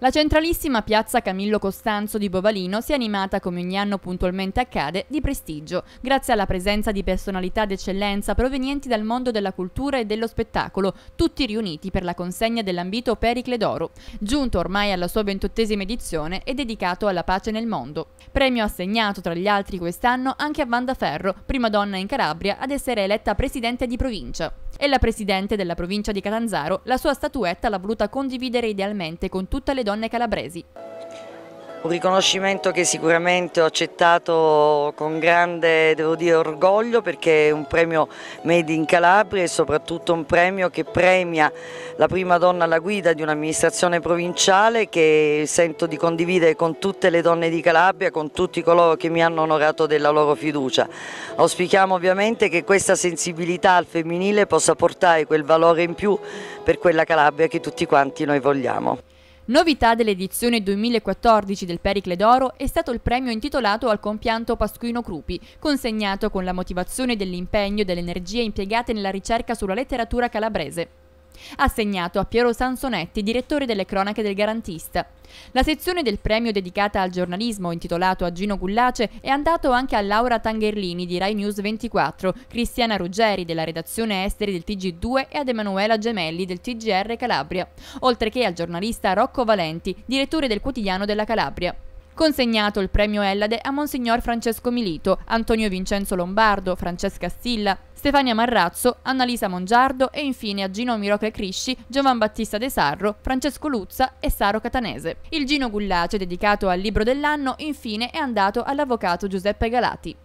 La centralissima piazza Camillo Costanzo di Bovalino si è animata, come ogni anno puntualmente accade, di prestigio, grazie alla presenza di personalità d'eccellenza provenienti dal mondo della cultura e dello spettacolo, tutti riuniti per la consegna dell'ambito Pericle d'Oro, giunto ormai alla sua ventottesima edizione e dedicato alla pace nel mondo. Premio assegnato tra gli altri quest'anno anche a Vanda Ferro, prima donna in Calabria ad essere eletta presidente di provincia. E la presidente della provincia di Catanzaro, la sua statuetta l'ha voluta condividere idealmente con tutte le donne calabresi. Un riconoscimento che sicuramente ho accettato con grande dire, orgoglio perché è un premio Made in Calabria e soprattutto un premio che premia la prima donna alla guida di un'amministrazione provinciale che sento di condividere con tutte le donne di Calabria, con tutti coloro che mi hanno onorato della loro fiducia. Auspichiamo ovviamente che questa sensibilità al femminile possa portare quel valore in più per quella Calabria che tutti quanti noi vogliamo. Novità dell'edizione 2014 del Pericle d'Oro è stato il premio intitolato al compianto Pasquino Crupi, consegnato con la motivazione dell'impegno e delle energie impiegate nella ricerca sulla letteratura calabrese assegnato a Piero Sansonetti, direttore delle cronache del Garantista. La sezione del premio dedicata al giornalismo, intitolato a Gino Gullace, è andato anche a Laura Tangherlini di Rai News 24, Cristiana Ruggeri della redazione esteri del TG2 e ad Emanuela Gemelli del TGR Calabria, oltre che al giornalista Rocco Valenti, direttore del quotidiano della Calabria consegnato il premio Ellade a Monsignor Francesco Milito, Antonio Vincenzo Lombardo, Francesca Stilla, Stefania Marrazzo, Annalisa Mongiardo e infine a Gino Mirocle Crisci, Giovan Battista De Sarro, Francesco Luzza e Saro Catanese. Il Gino Gullace, dedicato al libro dell'anno, infine è andato all'avvocato Giuseppe Galati.